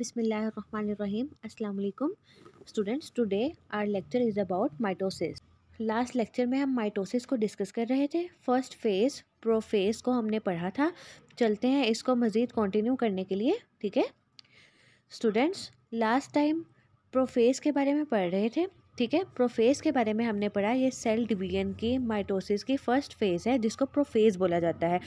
Bismillahirrahmanirrahim. Assalamu alaikum. Students, today our lecture is about last lecture में हम mitosis को discuss कर रहे थे फर्स्ट फेज़ प्रोफेज को हमने पढ़ा था चलते हैं इसको मज़ीद कंटिन्यू करने के लिए ठीक है स्टूडेंट्स लास्ट टाइम प्रोफेज के बारे में पढ़ रहे थे ठीक है प्रोफेज के बारे में हमने पढ़ा ये सेल डिवीजन की माइटोसिस की फर्स्ट फेज़ है जिसको प्रोफेज बोला जाता है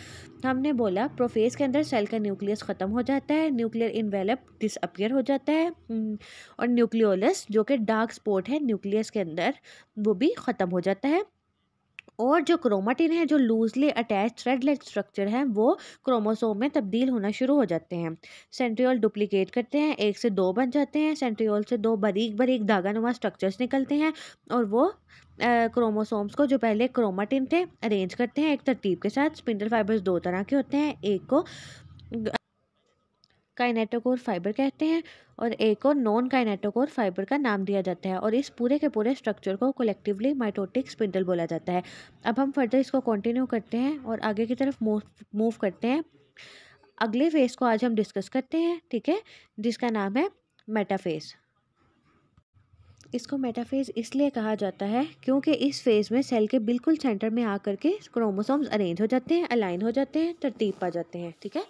हमने बोला प्रोफेज के अंदर सेल का न्यूक्लियस ख़त्म हो जाता है न्यूक्लियर इन्वेलप डिसअपियर हो जाता है हम्म, और न्यूक्लियोलस जो कि डार्क स्पॉट है न्यूक्लियस के अंदर वो भी ख़त्म हो जाता है और जो क्रोमाटिन है जो लूजली अटैच थ्रेड स्ट्रक्चर है वो क्रोमोसोम में तब्दील होना शुरू हो जाते हैं सेंट्रियोल डुप्लीकेट करते हैं एक से दो बन जाते हैं सेंट्रियोल से दो बरीक बारीक धागानुमा स्ट्रक्चर्स निकलते हैं और वो क्रोमोसोम्स को जो पहले क्रोमाटिन थे अरेंज करते हैं एक तरतीब के साथ स्पिंडल फाइबर्स दो तरह के होते हैं एक को काइनेटोकोर फाइबर कहते हैं और ए को नॉन काइनेटोकोर फाइबर का नाम दिया जाता है और इस पूरे के पूरे स्ट्रक्चर को कलेक्टिवली माइटोटिक स्पिंडल बोला जाता है अब हम फर्दर इसको कंटिन्यू करते हैं और आगे की तरफ मूव मूव करते हैं अगले फेज़ को आज हम डिस्कस करते हैं ठीक है जिसका नाम है मेटाफेज़ इसको मेटाफेज इसलिए कहा जाता है क्योंकि इस फेज़ में सेल के बिल्कुल सेंटर में आकर के क्रोमोसोम्स अरेंज हो जाते हैं अलाइन हो जाते हैं तरतीब पा जाते हैं ठीक है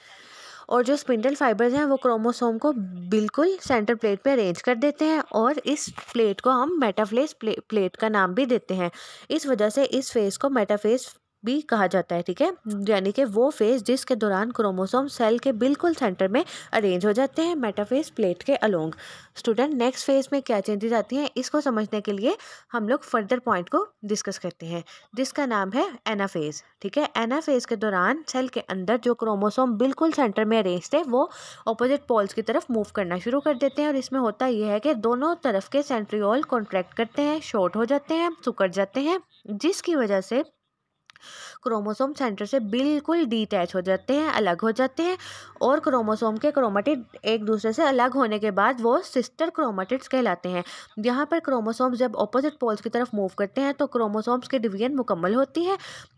और जो स्पिंडल फाइबर्स हैं वो क्रोमोसोम को बिल्कुल सेंटर प्लेट पे अरेंज कर देते हैं और इस प्लेट को हम मेटाफेस प्ले, प्लेट का नाम भी देते हैं इस वजह से इस फेस को मेटाफेस भी कहा जाता है ठीक है यानी कि वो फेज़ जिसके दौरान क्रोमोसोम सेल के बिल्कुल सेंटर में अरेंज हो जाते हैं मेटाफेज प्लेट के अलोंग स्टूडेंट नेक्स्ट फेज़ में क्या चेंजेज आती हैं इसको समझने के लिए हम लोग फर्दर पॉइंट को डिस्कस करते हैं जिसका नाम है एनाफेज ठीक है एनाफेज के दौरान सेल के अंदर जो क्रोमोसोम बिल्कुल सेंटर में अरेंज थे वो अपोजिट पोल्स की तरफ मूव करना शुरू कर देते हैं और इसमें होता यह है कि दोनों तरफ के सेंट्रियोल कॉन्ट्रैक्ट करते हैं शॉर्ट हो जाते हैं सुकड़ जाते हैं जिसकी वजह से क्रोमोसोम सेंटर से बिल्कुल डिटैच हो जाते हैं अलग हो जाते हैं और क्रोमोसोम के क्रोमाटिड एक दूसरे से अलग होने के बाद वो सिस्टर क्रोमाटिड्स कहलाते हैं यहाँ पर क्रोमोसोम्स जब ऑपोजिट पोल्स की तरफ मूव करते हैं तो क्रोमोसोम्स की डिवीजन मुकम्मल होती है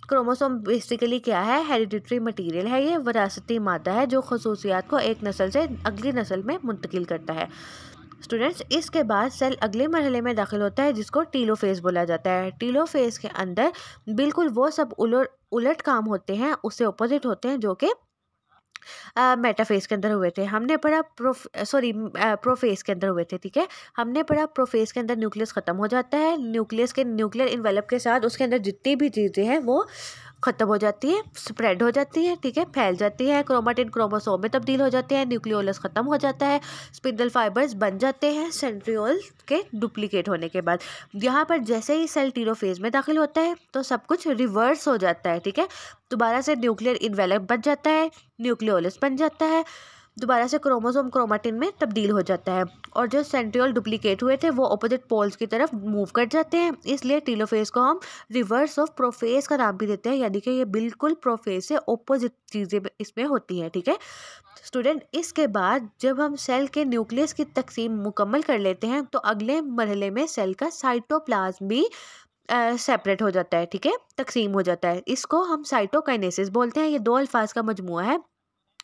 क्रोमोसोम बेसिकली क्या है हेरिडिटरी मटीरियल है ये वरासती मादा है जो खसूसियात को एक नस्ल से अगली नस्ल में मुंतकिल करता है स्टूडेंट्स इसके बाद सेल अगले मरहले में दाखिल होता है जिसको टीलो फेज़ बोला जाता है टीलो फेज़ के अंदर बिल्कुल वो सब उलट उलट काम होते हैं उससे अपोजिट होते हैं जो कि मेटाफेस के अंदर हुए थे हमने पढ़ा प्रोफ सॉरी प्रोफेस के अंदर हुए थे ठीक है हमने पढ़ा प्रोफेस के अंदर न्यूक्लियस ख़त्म हो जाता है न्यूक्लियस के न्यूक्लियर इन्वेलप के साथ उसके अंदर जितनी भी चीज़ें हैं वो ख़त्म हो जाती है स्प्रेड हो जाती है ठीक है फैल जाती है क्रोमाटिन क्रोमोसोम में तब्दील हो जाते हैं न्यूक्लियोलस ख़त्म हो जाता है स्पिंडल फाइबर्स बन जाते हैं सेंट्रियोल के डुप्लीकेट होने के बाद यहाँ पर जैसे ही सेल टीरोफेज में दाखिल होता है तो सब कुछ रिवर्स हो जाता है ठीक है दोबारा से न्यूक्लियर इन्वेलप बन जाता है न्यूक्लियोलस बन जाता है दोबारा से क्रोमोसोम क्रोमाटिन में तब्दील हो जाता है और जो सेंट्रियोल डुप्लीकेट हुए थे वो अपोजिट पोल्स की तरफ मूव कर जाते हैं इसलिए टीलोफेज को हम रिवर्स ऑफ प्रोफेज का नाम भी देते हैं यानी कि ये बिल्कुल प्रोफेज से अपोजिट चीज़ें इसमें होती हैं ठीक है स्टूडेंट इसके बाद जब हम सेल के न्यूक्लियस की तकसीम मुकम्मल कर लेते हैं तो अगले मरहले में सेल का साइटोप्लाज्म भी सेपरेट uh, हो जाता है ठीक है तकसीम हो जाता है इसको हम साइटोकाइनेसिस बोलते हैं ये दो अल्फाज का मजमू है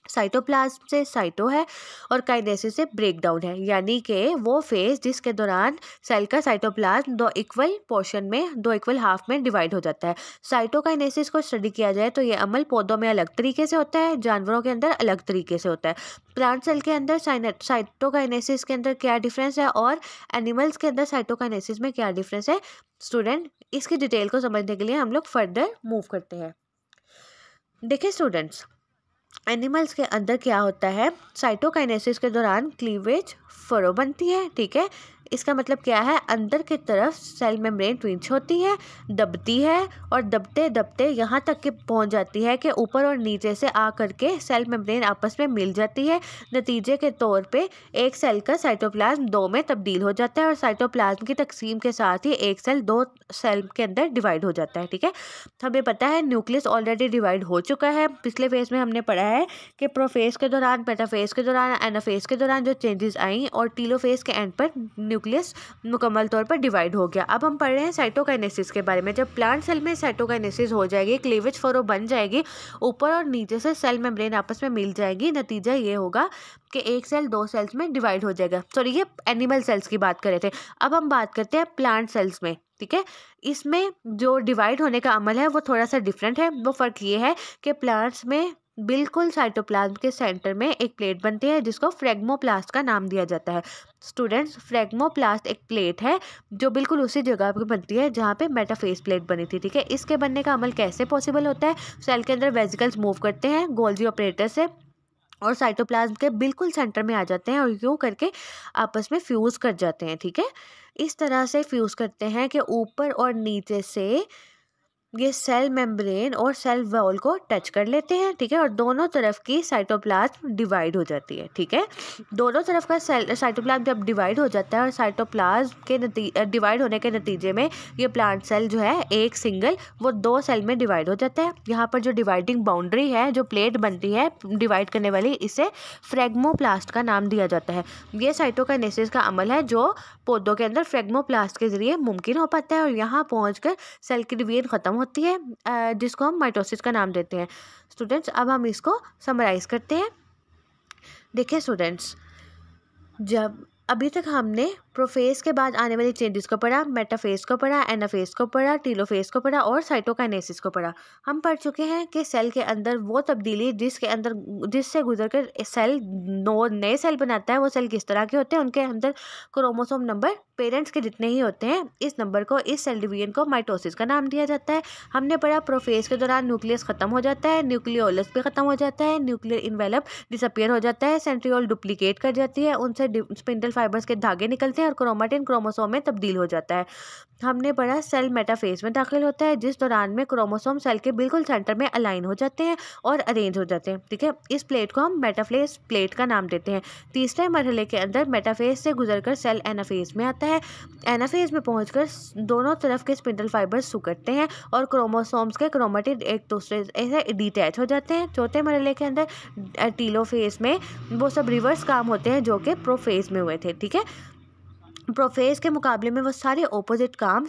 साइटोप्लाज्म से साइटो है और काइनेसिस से ब्रेकडाउन है यानी कि वो फेज जिसके दौरान सेल का साइटोप्लाज्म दो इक्वल पोर्शन में दो इक्वल हाफ में डिवाइड हो जाता है साइटोकाइनेसिस को स्टडी किया जाए तो ये अमल पौधों में अलग तरीके से होता है जानवरों के अंदर अलग तरीके से होता है प्लांट सेल के अंदर साइटोकाइनेसिस के अंदर क्या डिफरेंस है और एनिमल्स के अंदर साइटोकाइनेसिस में क्या डिफरेंस है स्टूडेंट इसकी डिटेल को समझने के लिए हम लोग फर्दर मूव करते हैं देखिए स्टूडेंट्स एनिमल्स के अंदर क्या होता है साइटोकाइनेसिस के दौरान क्लीवेज फरो बनती है ठीक है इसका मतलब क्या है अंदर की तरफ सेल मेम्ब्रेन ट्विंच होती है दबती है और दबते दबते यहाँ तक कि पहुँच जाती है कि ऊपर और नीचे से आ करके सेल मेम्ब्रेन आपस में मिल जाती है नतीजे के तौर पे एक सेल का साइटोप्लाज्म दो में तब्दील हो जाता है और साइटोप्लाज्म की तकसीम के साथ ही एक सेल दो सेल के अंदर डिवाइड हो जाता है ठीक है हमें पता है न्यूक्लियस ऑलरेडी डिवाइड हो चुका है पिछले फेज़ में हमने पढ़ा है कि प्रोफेज के दौरान मेटाफेज के दौरान एनाफेज के दौरान जो चेंजेस आई और टीलोफेज के एंड पर न्यूक्लियस मुकम्मल तौर पर डिवाइड हो गया अब हम पढ़ रहे हैं साइटोकाइनेसिस के बारे में जब प्लांट सेल में साइटोकाइनेसिस हो जाएगी क्लीवेज फरो बन जाएगी ऊपर और नीचे से सेल मेम्ब्रेन आपस में मिल जाएगी नतीजा ये होगा कि एक सेल दो सेल्स में डिवाइड हो जाएगा सॉरी ये एनिमल सेल्स की बात कर रहे थे अब हम बात करते हैं प्लांट सेल्स में ठीक है इसमें जो डिवाइड होने का अमल है वो थोड़ा सा डिफरेंट है वो फ़र्क ये है कि प्लांट्स में बिल्कुल साइटोप्लाज्म के सेंटर में एक प्लेट बनती है जिसको फ्रेगमोप्लास्ट का नाम दिया जाता है स्टूडेंट्स फ्रेगमोप्लास्ट एक प्लेट है जो बिल्कुल उसी जगह पर बनती है जहाँ पे मेटाफेस प्लेट बनी थी ठीक है इसके बनने का अमल कैसे पॉसिबल होता है सेल के अंदर वेजिकल्स मूव करते हैं गोल्जी ऑपरेटर से और साइटोप्लाज्म के बिल्कुल सेंटर में आ जाते हैं और यूँ करके आपस में फ्यूज़ कर जाते हैं ठीक है इस तरह से फ्यूज़ करते हैं कि ऊपर और नीचे से ये सेल मेम्ब्रेन और सेल वॉल को टच कर लेते हैं ठीक है और दोनों तरफ की साइटोप्लाज्म डिवाइड हो जाती है ठीक है दोनों तरफ का सेल साइटोप्लाज्म जब डिवाइड हो जाता है और साइटोप्लाज्म के नती डिवाइड होने के नतीजे में ये प्लांट सेल जो है एक सिंगल वो दो सेल में डिवाइड हो जाता है यहाँ पर जो डिवाइडिंग बाउंड्री है जो प्लेट बनती है डिवाइड करने वाली इसे फ्रेगमोप्लास्ट का नाम दिया जाता है ये साइटोकाइनेसिस का अमल है जो पौधों के अंदर फ्रेगमोप्लास्ट के जरिए मुमकिन हो पाता है और यहाँ पहुँच सेल की डिवीजन खत्म होती है जिसको हम माइटोसिस का नाम देते हैं स्टूडेंट्स अब हम इसको समराइज़ करते हैं देखिए स्टूडेंट्स जब अभी तक हमने प्रोफेस के बाद आने वाली चेंजेस को पढ़ा मेटाफेस को पढ़ा एनाफेस को पढ़ा टीलोफेस को पढ़ा और साइटोकाइनेसिस को पढ़ा हम पढ़ चुके हैं कि सेल के अंदर वो तब्दीली जिसके अंदर जिससे गुजर कर सेल नो नए सेल बनाता है वो सेल किस तरह के होते हैं उनके अंदर क्रोमोसोम नंबर पेरेंट्स के जितने ही होते हैं इस नंबर को इस सेल डिवीजन को माइटोसिस का नाम दिया जाता है हमने पढ़ा प्रोफेस के दौरान न्यूक्लियस खत्म हो जाता है न्यूक्लियोलस भी खत्म हो जाता है न्यूक्लियर इन्वेलप डिसअपियर हो जाता है सेंट्रियोल डुप्लीकेट कर जाती है उनसे स्पिंडल फाइबर्स के धागे निकलते हैं और क्रोमाटिन क्रोमोसोम में तब्दील हो जाता है हमने पढ़ा सेल मेटाफेज में दाखिल होता है जिस दौरान में क्रोमोसोम सेल के बिल्कुल सेंटर में अलाइन हो जाते हैं और अरेंज हो जाते हैं ठीक है इस प्लेट को हम मेटाफेज प्लेट का नाम देते हैं तीसरे मरहले के अंदर मेटाफेज से गुजरकर सेल एनाफेज में आता है एनाफेज में पहुंचकर दोनों तरफ के स्पिंडल फाइबर सुकटते हैं और क्रोमोसोम्स के क्रोमाटिन एक दूसरे ऐसे डिटैच हो जाते हैं चौथे मरहले के अंदर टीलोफेज में वो सब रिवर्स काम होते हैं जो कि प्रोफेज में हुए थे ठीक है प्रोफेज़ के मुकाबले में वो सारे ओपोजिट काम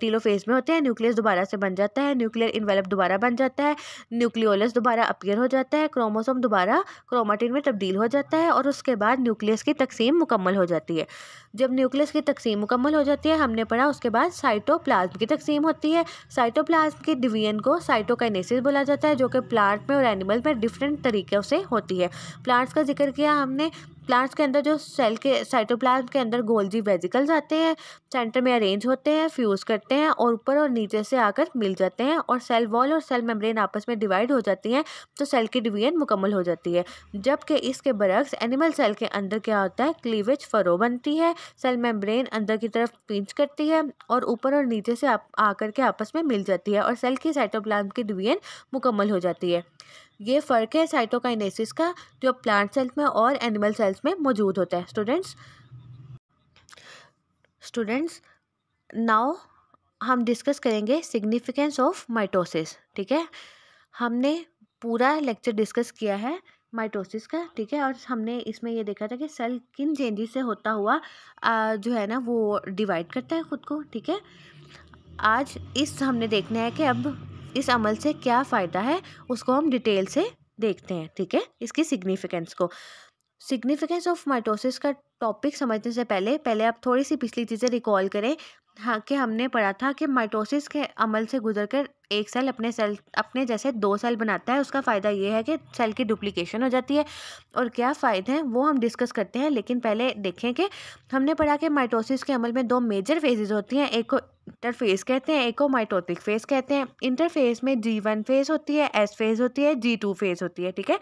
टीलोफेज़ में होते हैं न्यूक्लियस दोबारा से बन जाता है न्यूक्लियर इन्वेलप दोबारा बन जाता है न्यूक्लियोलस दोबारा अपियर हो जाता है क्रोमोसोम दोबारा क्रोमाटिन में तब्दील हो जाता है और उसके बाद न्यूक्लियस की तकसीम मुकम्मल हो जाती है जब न्यूक्लियस की तकसीम मुकम्मल हो जाती है हमने पढ़ा उसके बाद साइटोप्लाज्म की तकसीम होती है साइटोप्लाज्म के डिवीजन को साइटोकाइनेसिस बोला जाता है जो कि प्लांट में और एनिमल में डिफरेंट तरीक़ों से होती है प्लांट्स का जिक्र किया हमने प्लांट्स के अंदर जो सेल के साइटोप्लाज्म के अंदर गोल्जी वेजिकल्स आते हैं सेंटर में अरेंज होते हैं फ्यूज़ करते हैं और ऊपर और नीचे से आकर मिल जाते हैं और सेल वॉल और सेल मेम्ब्रेन आपस में डिवाइड हो जाती हैं तो सेल की डिवीजन मुकम्मल हो जाती है जबकि इसके बरक्स एनिमल सेल के अंदर क्या होता है क्लीवेज फरो बनती है सेल मेम्ब्रेन अंदर की तरफ पिंच करती है और ऊपर और नीचे से आकर के आपस में मिल जाती है और सेल की साइटोप्लाज्म की डिवीजन मुकम्मल हो जाती है ये फ़र्क है साइटोकाइनेसिस का जो प्लांट सेल्स में और एनिमल सेल्स में मौजूद होता है स्टूडेंट्स स्टूडेंट्स नाउ हम डिस्कस करेंगे सिग्निफिकेंस ऑफ माइटोसिस ठीक है हमने पूरा लेक्चर डिस्कस किया है माइटोसिस का ठीक है और हमने इसमें ये देखा था कि सेल किन चेंजेस से होता हुआ आ, जो है ना वो डिवाइड करता है ख़ुद को ठीक है आज इस हमने देखना है कि अब इस अमल से क्या फ़ायदा है उसको हम डिटेल से देखते हैं ठीक है इसकी सिग्निफिकेंस को सिग्निफिकेंस ऑफ माइटोसिस का टॉपिक समझने से पहले पहले आप थोड़ी सी पिछली चीज़ें रिकॉल करें हाँ कि हमने पढ़ा था कि माइटोसिस के अमल से गुजर कर एक सेल अपने सेल अपने जैसे दो सेल बनाता है उसका फ़ायदा ये है कि सेल की डुप्लीकेशन हो जाती है और क्या फ़ायदे हैं वो हम डिस्कस करते हैं लेकिन पहले देखें कि हमने पढ़ा कि माइटोसिस के अमल में दो मेजर फेजेज़ होती हैं एक को इंटरफेस कहते हैं एक को माइटोटिक फेज़ कहते हैं इंटरफेस में जी वन फेज़ होती है एस फेज़ होती है जी टू फेज़ होती है ठीक है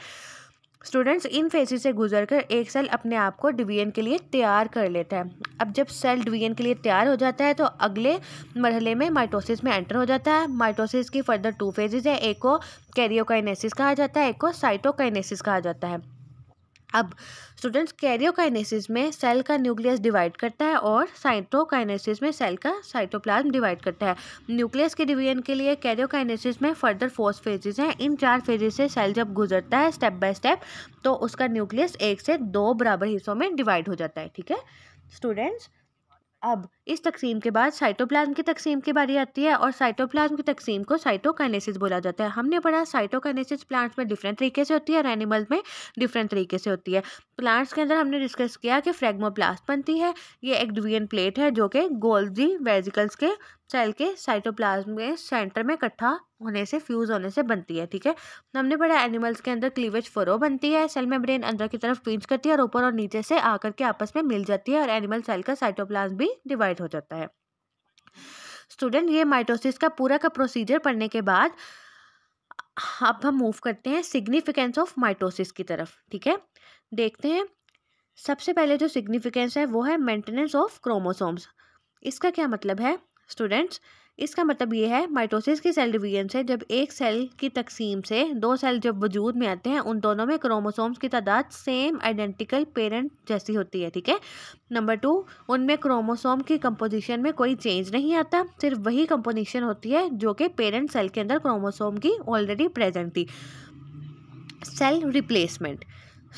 स्टूडेंट्स इन फेसेस से गुजरकर एक सेल अपने आप को डिवीजन के लिए तैयार कर लेता है अब जब सेल डिवीजन के लिए तैयार हो जाता है तो अगले मरहले में माइटोसिस में एंटर हो जाता है माइटोसिस की फर्दर टू फेजेस है एक को कैरियोकाइनेसिस कहा जाता है एक को साइटोकाइनेसिस कहा जाता है अब स्टूडेंट्स कैरियोकाइनेसिस में सेल का न्यूक्लियस डिवाइड करता है और साइटोकाइनेसिस में सेल का साइटोप्लाज्म डिवाइड करता है न्यूक्लियस के डिवीजन के लिए कैरियोकाइनेसिस में फर्दर फोर्स फेजेस हैं इन चार फेजेस से सेल जब गुजरता है स्टेप बाय स्टेप तो उसका न्यूक्लियस एक से दो बराबर हिस्सों में डिवाइड हो जाता है ठीक है स्टूडेंट्स अब इस तकसीम के बाद साइटोप्लाज्म की तकसीम की बारी आती है और साइटोप्लाज्म की तकसीम को साइटोकाइनेसिस बोला जाता है हमने पढ़ा साइटोकाइनेसिस प्लांट्स में डिफरेंट तरीके से होती है और एनिमल्स में डिफरेंट तरीके से होती है प्लांट्स के अंदर हमने डिस्कस किया कि फ्रेगमोप्लास्ट बनती है ये एक डिवीजन प्लेट है जो कि गोल्जी वेजिकल्स के सेल के साइटोप्लाज्म के सेंटर में इकट्ठा होने से फ्यूज़ होने से बनती है ठीक है हमने पढ़ा एनिमल्स के अंदर क्लीवेज फरो बनती है सेल में ब्रेन अंदर की तरफ पिंच करती है और ऊपर और नीचे से आकर के आपस में मिल जाती है और एनिमल सेल का साइटोप्लाज्म भी डिवाइड हो जाता है स्टूडेंट ये माइटोसिस का पूरा का प्रोसीजर पढ़ने के बाद अब हम मूव करते हैं सिग्निफिकेंस ऑफ माइटोसिस की तरफ ठीक है देखते हैं सबसे पहले जो सिग्निफिकेंस है वो है मेंटेनेंस ऑफ क्रोमोसोम्स इसका क्या मतलब है स्टूडेंट्स इसका मतलब ये है माइटोसिस की सेल डिवीजन से जब एक सेल की तकसीम से दो सेल जब वजूद में आते हैं उन दोनों में क्रोमोसोम्स की तादाद सेम आइडेंटिकल पेरेंट जैसी होती है ठीक है नंबर टू उनमें क्रोमोसोम की कंपोजिशन में कोई चेंज नहीं आता सिर्फ वही कंपोजिशन होती है जो कि पेरेंट सेल के अंदर क्रोमोसोम की ऑलरेडी प्रेजेंट थी सेल रिप्लेसमेंट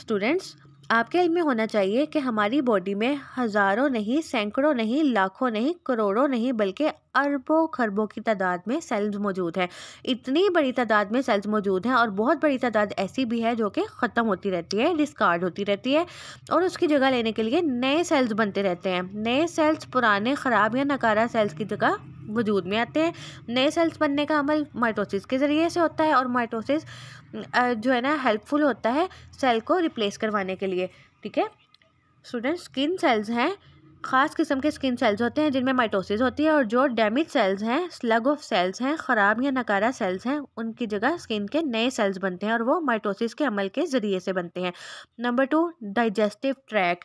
स्टूडेंट्स आपके इल्म में होना चाहिए कि हमारी बॉडी में हज़ारों नहीं सैकड़ों नहीं लाखों नहीं करोड़ों नहीं बल्कि अरबों खरबों की तादाद में सेल्स मौजूद हैं इतनी बड़ी तादाद में सेल्स मौजूद हैं और बहुत बड़ी तादाद ऐसी भी है जो कि ख़त्म होती रहती है डिस्कार्ड होती रहती है और उसकी जगह लेने के लिए नए सेल्स बनते रहते हैं नए सेल्स पुराने ख़राब या नकारा सेल्स की जगह वजूद में आते हैं नए सेल्स बनने का अमल माइटोसिस के ज़रिए से होता है और माइटोसिस जो है ना हेल्पफुल होता है सेल को रिप्लेस करवाने के लिए ठीक है स्टूडेंट स्किन सेल्स हैं ख़ास किस्म के स्किन सेल्स होते हैं जिनमें माइटोसिस होती है और जो डैमेज सेल्स हैं स्लग ऑफ सेल्स हैं ख़राब या नकारा सेल्स हैं उनकी जगह स्किन के नए सेल्स बनते हैं और वो माइटोसिस के अमल के ज़रिए से बनते हैं नंबर टू डाइजेस्टिव ट्रैक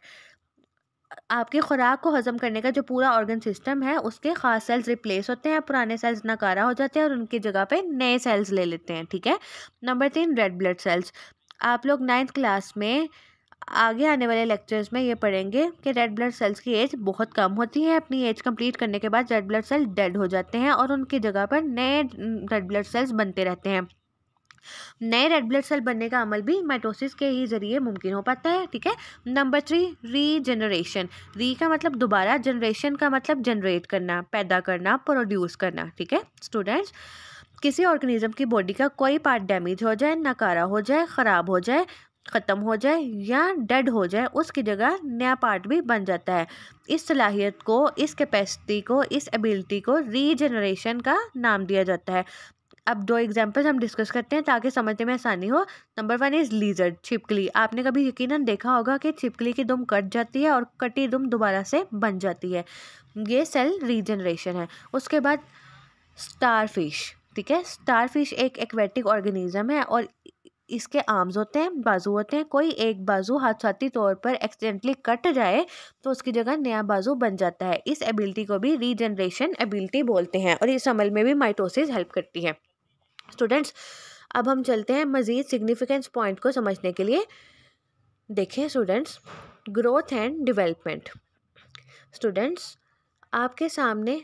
आपकी खुराक को हज़म करने का जो पूरा ऑर्गन सिस्टम है उसके ख़ास सेल्स रिप्लेस होते हैं पुराने सेल्स नकारा हो जाते हैं और उनकी जगह पर नए सेल्स ले लेते हैं ठीक है नंबर तीन रेड ब्लड सेल्स आप लोग नाइन्थ क्लास में आगे आने वाले लेक्चर्स में ये पढ़ेंगे कि रेड ब्लड सेल्स की एज बहुत कम होती है अपनी एज कंप्लीट करने के बाद रेड ब्लड सेल डेड हो जाते हैं और उनकी जगह पर नए रेड ब्लड सेल्स बनते रहते हैं नए रेड ब्लड सेल बनने का अमल भी माइटोसिस के ही जरिए मुमकिन हो पाता है ठीक है नंबर थ्री रीजनरेशन री का मतलब दोबारा जनरेशन का मतलब जनरेट करना पैदा करना प्रोड्यूस करना ठीक है स्टूडेंट्स किसी ऑर्गेनिज्म की बॉडी का कोई पार्ट डैमेज हो जाए नकारा हो जाए ख़राब हो जाए ख़त्म हो जाए या डेड हो जाए उसकी जगह नया पार्ट भी बन जाता है इस सलाहियत को इस कैपेसिटी को इस एबिलिटी को रीजनरेशन का नाम दिया जाता है अब दो एग्जांपल्स हम डिस्कस करते हैं ताकि समझने में आसानी हो नंबर वन इज़ लीजर्ड छिपकली आपने कभी यकीनन देखा होगा कि छिपकली की दुम कट जाती है और कटी दुम दोबारा से बन जाती है ये सेल रीजनरेशन है उसके बाद स्टारफिश ठीक है स्टारफिश एक एक्वेटिक ऑर्गेनिज्म है और इसके आर्म्स होते हैं बाजू होते हैं कोई एक बाजू हादसाती तौर पर एक्सीडेंटली कट जाए तो उसकी जगह नया बाजू बन जाता है इस एबिलिटी को भी रीजनरेशन एबिलिटी बोलते हैं और इस अमल में भी माइटोसिस हेल्प करती है स्टूडेंट्स अब हम चलते हैं मज़ीद सिग्निफिकेंस पॉइंट को समझने के लिए देखें students growth and development students आपके सामने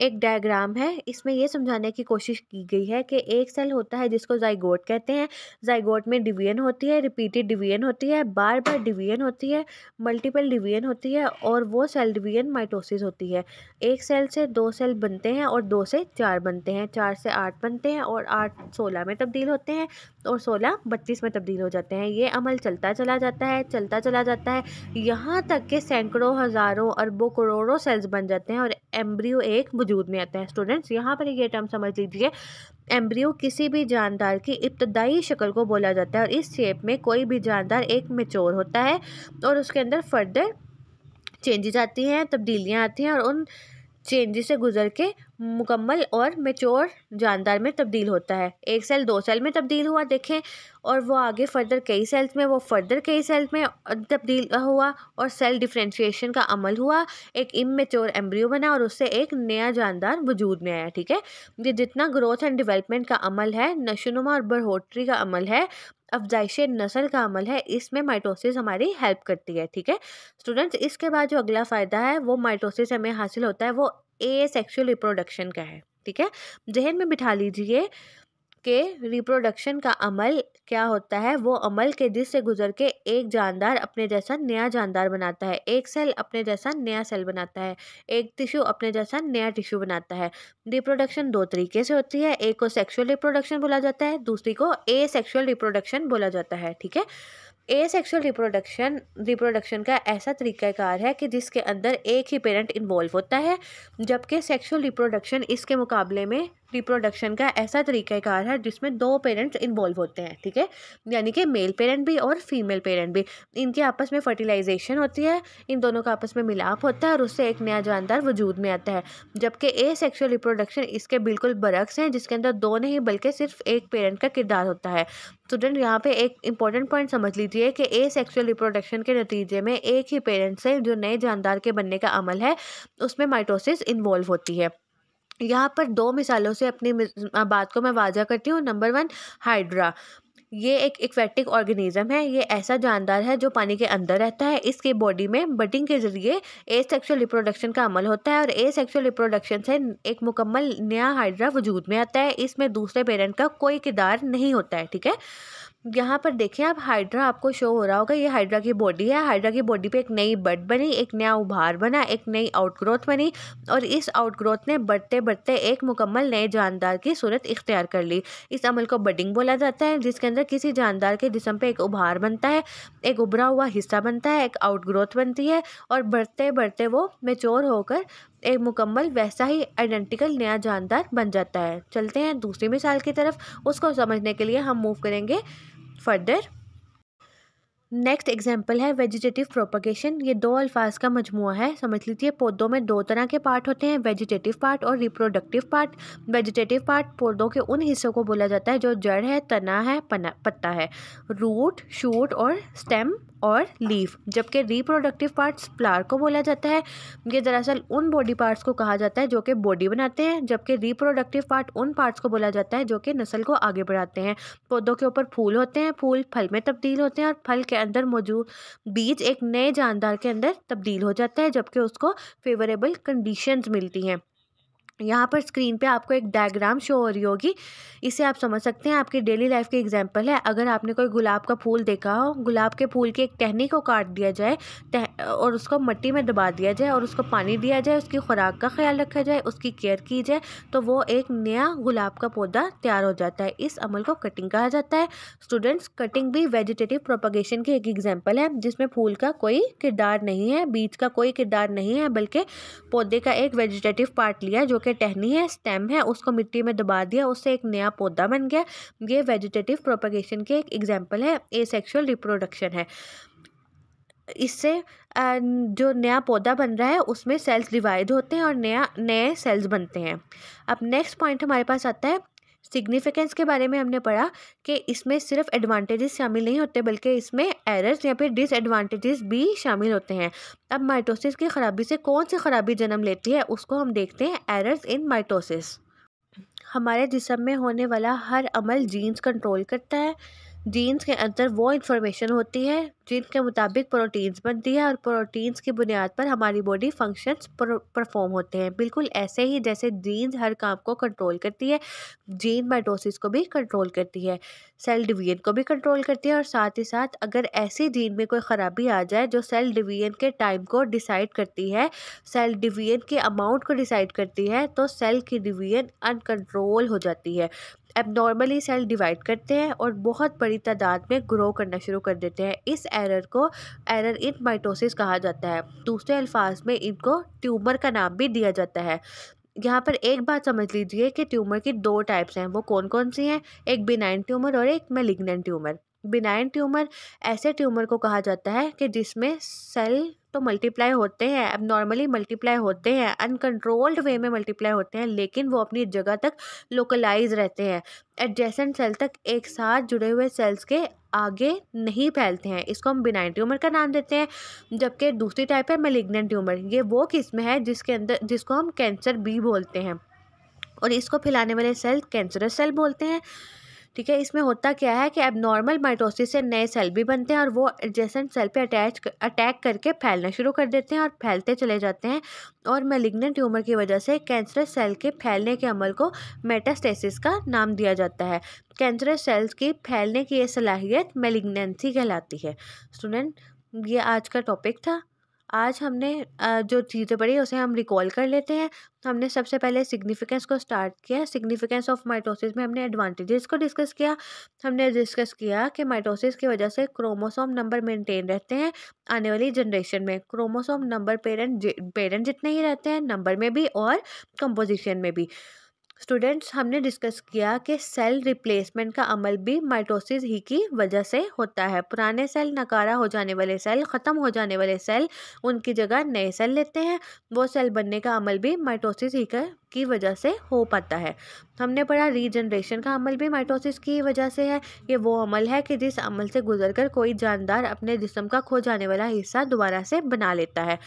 एक डायग्राम है इसमें यह समझाने की कोशिश की गई है कि एक सेल होता है जिसको जाइगोट कहते हैं जाइगोट में डिवीजन होती है रिपीटेड डिवीजन होती है बार बार डिवीजन होती है मल्टीपल डिवीजन होती है और वो सेल डिवीजन माइटोसिस होती है एक सेल से दो सेल बनते हैं और दो से चार बनते हैं चार से आठ बनते हैं और आठ सोलह में तब्दील होते हैं और सोलह बत्तीस में तब्दील हो जाते हैं ये अमल चलता चला जाता है चलता चला जाता है यहाँ तक कि सैकड़ों हज़ारों अरबों करोड़ों सेल्स बन जाते हैं और एम्ब्रियो एक वजूद में आता है स्टूडेंट्स यहाँ पर ये टर्म समझ लीजिए एम्ब्रियो किसी भी जानदार की इब्तदाई शक्ल को बोला जाता है और इस शेप में कोई भी जानदार एक मेचोर होता है और उसके अंदर फर्दर चेंजेज़ आती हैं तब्दीलियाँ आती हैं और उन चेंजेस से गुजर के मुकम्मल और मेच्योर जानदार में तब्दील होता है एक सेल दो सेल में तब्दील हुआ देखें और वो आगे फर्दर कई सेल्स में वो फर्दर कई सेल्स में तब्दील हुआ और सेल डिफ्रेंशिएशन का अमल हुआ एक मेच्योर एम्ब्रियो बना और उससे एक नया जानदार वजूद में आया ठीक है ये जितना ग्रोथ एंड डिवेलपमेंट का अमल है नशोनुमा और बढ़ोतरी का अमल है अफजाइश नसल का अमल है इसमें माइटोसिस हमारी हेल्प करती है ठीक है स्टूडेंट्स इसके बाद जो अगला फ़ायदा है वो माइटोसिस हमें हासिल होता है वो ए सेक्शुअल रिप्रोडक्शन का है ठीक है जहन में बिठा लीजिए के रिप्रोडक्शन का अमल क्या होता है वो अमल के से गुजर के एक जानदार अपने जैसा नया जानदार बनाता है एक सेल अपने जैसा नया सेल बनाता है एक टिश्यू अपने जैसा नया टिश्यू बनाता है रिप्रोडक्शन दो तरीके से होती है एक को सेक्सुअल रिप्रोडक्शन बोला जाता है दूसरी को ए सेक्शुअल रिप्रोडक्शन बोला जाता है ठीक है ए सेक्शुअल रिप्रोडक्शन रिप्रोडक्शन का ऐसा तरीक़ाकार है कि जिसके अंदर एक ही पेरेंट इन्वॉल्व होता है जबकि सेक्शुअल रिप्रोडक्शन इसके मुकाबले में रिप्रोडक्शन का ऐसा तरीक़ाकार है जिसमें दो पेरेंट्स इन्वॉल्व होते हैं ठीक है यानी कि मेल पेरेंट भी और फीमेल पेरेंट भी इनके आपस में फर्टिलाइजेशन होती है इन दोनों का आपस में मिलाप होता है और उससे एक नया जानदार वजूद में आता है जबकि ए सेक्शुअल रिप्रोडक्शन इसके बिल्कुल बरक्स हैं जिसके अंदर दो नहीं बल्कि सिर्फ एक पेरेंट का किरदार होता है स्टूडेंट यहाँ पे एक इंपॉर्टेंट पॉइंट समझ लीजिए कि ए सेक्शुअल रिप्रोडक्शन के नतीजे में एक ही पेरेंट से जो नए जानदार के बनने का अमल है उसमें माइटोसिस इन्वॉल्व होती है यहाँ पर दो मिसालों से अपनी बात को मैं वाजा करती हूँ नंबर वन हाइड्रा ये एक इक्वेटिक ऑर्गेनिज्म है ये ऐसा जानदार है जो पानी के अंदर रहता है इसके बॉडी में बटिंग के जरिए ए सेक्शुअल रिप्रोडक्शन का अमल होता है और ए सेक्शुअल रिप्रोडक्शन से एक मुकम्मल नया हाइड्रा वजूद में आता है इसमें दूसरे पेरेंट का कोई किरदार नहीं होता है ठीक है यहाँ पर देखिए आप हाइड्रा आपको शो हो रहा होगा ये हाइड्रा की बॉडी है हाइड्रा की बॉडी पे एक नई बट बनी एक नया उभार बना एक नई आउटग्रोथ बनी और इस आउटग्रोथ ने बढ़ते बढ़ते एक मुकम्मल नए जानदार की सूरत इख्तियार कर ली इस अमल को बडिंग बोला जाता है जिसके अंदर किसी जानदार के जिसम पर एक उभार बनता है एक उभरा हुआ हिस्सा बनता है एक आउटग्रोथ बनती है और बढ़ते बढ़ते वो मेचोर होकर एक मुकम्मल वैसा ही आइडेंटिकल नया जानदार बन जाता है चलते हैं दूसरी मिसाल की तरफ उसको समझने के लिए हम मूव करेंगे फर्दर नेक्स्ट एग्जाम्पल है वेजिटेटिव प्रोपगेशन ये दो अल्फाज का मजमू है समझ लीजिए पौधों में दो तरह के पार्ट होते हैं वेजिटेटिव पार्ट और रिप्रोडक्टिव पार्ट वेजिटेटिव पार्ट पौधों के उन हिस्सों को बोला जाता है जो जड़ है तना है पना पत्ता है रूट शूट और स्टेम और लीफ जबकि रिप्रोडक्टिव पार्ट्स फ्लावर को बोला जाता है ये दरअसल उन बॉडी पार्ट्स को कहा जाता है जो कि बॉडी बनाते हैं जबकि रिप्रोडक्टिव पार्ट उन पार्ट्स को बोला जाता है जो कि नस्ल को आगे बढ़ाते हैं पौधों के ऊपर फूल होते हैं फूल फल में तब्दील होते हैं और फल के अंदर मौजूद बीज एक नए जानदार के अंदर तब्दील हो जाता है जबकि उसको फेवरेबल कंडीशन मिलती हैं यहाँ पर स्क्रीन पे आपको एक डायग्राम शो हो रही होगी इसे आप समझ सकते हैं आपकी डेली लाइफ की एग्जांपल है अगर आपने कोई गुलाब का फूल देखा हो गुलाब के फूल की एक टहनी को काट दिया जाए और उसको मट्टी में दबा दिया जाए और उसको पानी दिया जाए उसकी खुराक का ख्याल रखा जाए उसकी केयर की जाए तो वो एक नया गुलाब का पौधा तैयार हो जाता है इस अमल को कटिंग कहा जाता है स्टूडेंट्स कटिंग भी वेजिटेटिव प्रोपोगेशन की एक एग्जाम्पल है जिसमें फूल का कोई किरदार नहीं है बीज का कोई किरदार नहीं है बल्कि पौधे का एक वेजिटेटिव पार्ट लिया जो के टहनी है स्टेम है उसको मिट्टी में दबा दिया उससे एक नया पौधा बन गया ये वेजिटेटिव प्रोपगेशन के एक एग्जाम्पल है ए सेक्शुअल रिप्रोडक्शन है इससे जो नया पौधा बन रहा है उसमें सेल्स डिवाइड होते हैं और नया नए सेल्स बनते हैं अब नेक्स्ट पॉइंट हमारे पास आता है सिग्निफिकेंस के बारे में हमने पढ़ा कि इसमें सिर्फ एडवांटेजेस शामिल नहीं होते बल्कि इसमें एरर्स या फिर डिसएडवांटेजेस भी शामिल होते हैं अब माइटोसिस की ख़राबी से कौन सी ख़राबी जन्म लेती है उसको हम देखते हैं एरर्स इन माइटोसिस हमारे जिसम में होने वाला हर अमल जीन्स कंट्रोल करता है जीन्स के अंदर वो इन्फॉर्मेशन होती है जिनके मुताबिक प्रोटीन्स बनती है और प्रोटीन्स की बुनियाद पर हमारी बॉडी फंक्शंस परफॉर्म होते हैं बिल्कुल ऐसे ही जैसे जीन्स हर काम को कंट्रोल करती है जीन माइटोसिस को भी कंट्रोल करती है सेल डिवीजन को भी कंट्रोल करती है और साथ ही साथ अगर ऐसी जीन में कोई ख़राबी आ जाए जो सेल डिवीजन के टाइम को डिसाइड करती है सेल डिवीजन के अमाउंट को डिसाइड करती है तो सेल की डिवीजन अनकंट्रोल हो जाती है एबनॉर्मली सेल डिवाइड करते हैं और बहुत बड़ी तादाद में ग्रो करना शुरू कर देते हैं इस एरर को एरर इन माइटोसिस कहा जाता है दूसरे अल्फाज में इनको ट्यूमर का नाम भी दिया जाता है यहाँ पर एक बात समझ लीजिए कि ट्यूमर की दो टाइप्स हैं वो कौन कौन सी हैं एक बिनाइन ट्यूमर और एक मेलिग्नेंट ट्यूमर बिनाइन ट्यूमर ऐसे ट्यूमर को कहा जाता है कि जिसमें सेल तो मल्टीप्लाई होते हैं अब नॉर्मली मल्टीप्लाई होते हैं अनकंट्रोल्ड वे में मल्टीप्लाई होते हैं लेकिन वो अपनी जगह तक लोकलाइज रहते हैं एडजेसेंट सेल तक एक साथ जुड़े हुए सेल्स के आगे नहीं फैलते हैं इसको हम बिनाइन ट्यूमर का नाम देते हैं जबकि दूसरी टाइप है मेलिग्नेंट ट्यूमर ये वो किस्म है जिसके अंदर जिसको हम कैंसर बी बोलते हैं और इसको फैलाने वाले सेल कैंसरस सेल बोलते हैं ठीक है इसमें होता क्या है कि एबनॉर्मल माइटोसिस से नए सेल भी बनते हैं और वो एडजेसेंट सेल पे अटैच अटैक करके फैलना शुरू कर देते हैं और फैलते चले जाते हैं और मेलिग्नेंट ट्यूमर की वजह से कैंसरस सेल के फैलने के अमल को मेटास्टेसिस का नाम दिया जाता है कैंसरस सेल्स की फैलने की ये सलाहियत मेलिग्नेंसी कहलाती है स्टूडेंट ये आज का टॉपिक था आज हमने जो चीज़ें पढ़ी उसे हम रिकॉल कर लेते हैं हमने सबसे पहले सिग्निफिकेंस को स्टार्ट किया सिग्निफिकेंस ऑफ माइटोसिस में हमने एडवांटेजेस को डिस्कस किया हमने डिस्कस किया कि माइटोसिस की वजह से क्रोमोसोम नंबर मेंटेन रहते हैं आने वाली जनरेशन में क्रोमोसोम नंबर पेरेंट पेरेंट जितने ही रहते हैं नंबर में भी और कंपोजिशन में भी स्टूडेंट्स हमने डिस्कस किया कि सेल रिप्लेसमेंट का अमल भी माइटोसिस ही की वजह से होता है पुराने सेल नकारा हो जाने वाले सेल ख़त्म हो जाने वाले सेल उनकी जगह नए सेल लेते हैं वो सेल बनने का अमल भी माइटोसिस ही का की वजह से हो पाता है हमने पढ़ा रीजनरेशन का अमल भी माइटोसिस की वजह से है ये वो अमल है कि जिस अमल से गुजरकर कोई जानदार अपने जिसम का खो जाने वाला हिस्सा दोबारा से बना लेता है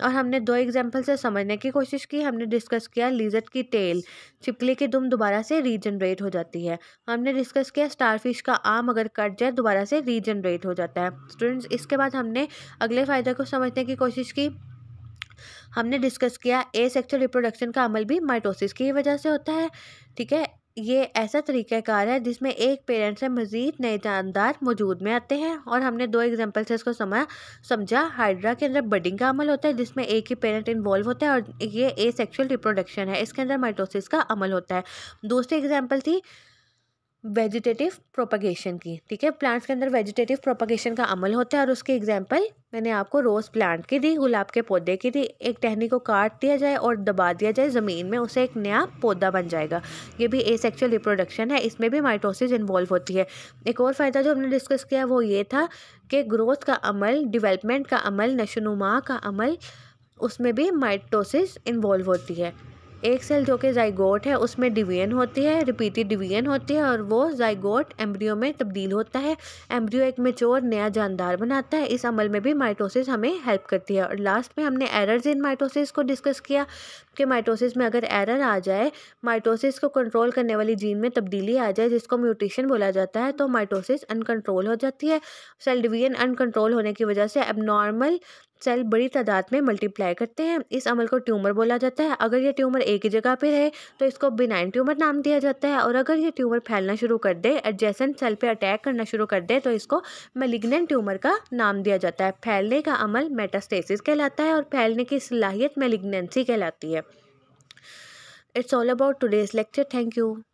और हमने दो एग्जाम्पल से समझने की कोशिश की हमने डिस्कस किया लीजट की टेल छिपकली की दुम दोबारा से रीजनरेट हो जाती है हमने डिस्कस किया स्टारफिश का आम अगर कट जाए दोबारा से रीजनरेट हो जाता है स्टूडेंट्स इसके बाद हमने अगले फ़ायदे को समझने की कोशिश की हमने डिस्कस किया ए सेक्चुअल रिप्रोडक्शन का अमल भी माइटोसिस की वजह से होता है ठीक है ये ऐसा तरीक़ाकार है जिसमें एक पेरेंट से मज़ीद नए जानदार वजूद में आते हैं और हमने दो एग्जांपल से इसको समा समझा हाइड्रा के अंदर बडिंग का अमल होता है जिसमें एक ही पेरेंट इन्वॉल्व होता है और ये ए सेक्शुअल रिप्रोडक्शन है इसके अंदर माइटोसिस का अमल होता है दूसरी एग्जांपल थी वेजिटेटिव प्रोपगेशन की ठीक है प्लांट्स के अंदर वेजिटेटिव प्रोपगेशन का अमल होता है और उसके एग्जाम्पल मैंने आपको रोज़ प्लांट की दी गुलाब के पौधे की दी एक टहनी को काट दिया जाए और दबा दिया जाए ज़मीन में उसे एक नया पौधा बन जाएगा ये भी ए सेक्चुअल रिप्रोडक्शन है इसमें भी माइटोसिस इन्वॉल्व होती है एक और फ़ायदा जो हमने डिस्कस किया वो ये था कि ग्रोथ का अमल डिवेलपमेंट का अमल नशोनुमा का अमल उसमें भी माइटोसिस इन्वॉल्व होती है एक सेल जो कि जाइगोट है उसमें डिवीजन होती है रिपीटेड डिवीजन होती है और वो जाइगोट एम्ब्रियो में तब्दील होता है एम्ब्रियो एक मेचोर नया जानदार बनाता है इस अमल में भी माइटोसिस हमें हेल्प करती है और लास्ट में हमने एरर्स इन माइटोसिस को डिस्कस किया कि माइटोसिस में अगर एरर आ जाए माइटोसिस को कंट्रोल करने वाली जीन में तब्दीली आ जाए जिसको म्यूटेशन बोला जाता है तो माइटोसिस अनकंट्रोल हो जाती है सेल डिवीजन अनकंट्रोल होने की वजह से नॉर्मल सेल बड़ी तादाद में मल्टीप्लाई करते हैं इस अमल को ट्यूमर बोला जाता है अगर ये ट्यूमर एक ही जगह पर रहे तो इसको बिनाइन ट्यूमर नाम दिया जाता है और अगर ये ट्यूमर फैलना शुरू कर दे एडजेसेंट सेल पर अटैक करना शुरू कर दे तो इसको मेलिग्नेंट ट्यूमर का नाम दिया जाता है फैलने का अमल मेटास्टेसिस कहलाता है और फैलने की सलाहियत मेलिग्नेंसी कहलाती है it's all about today's lecture thank you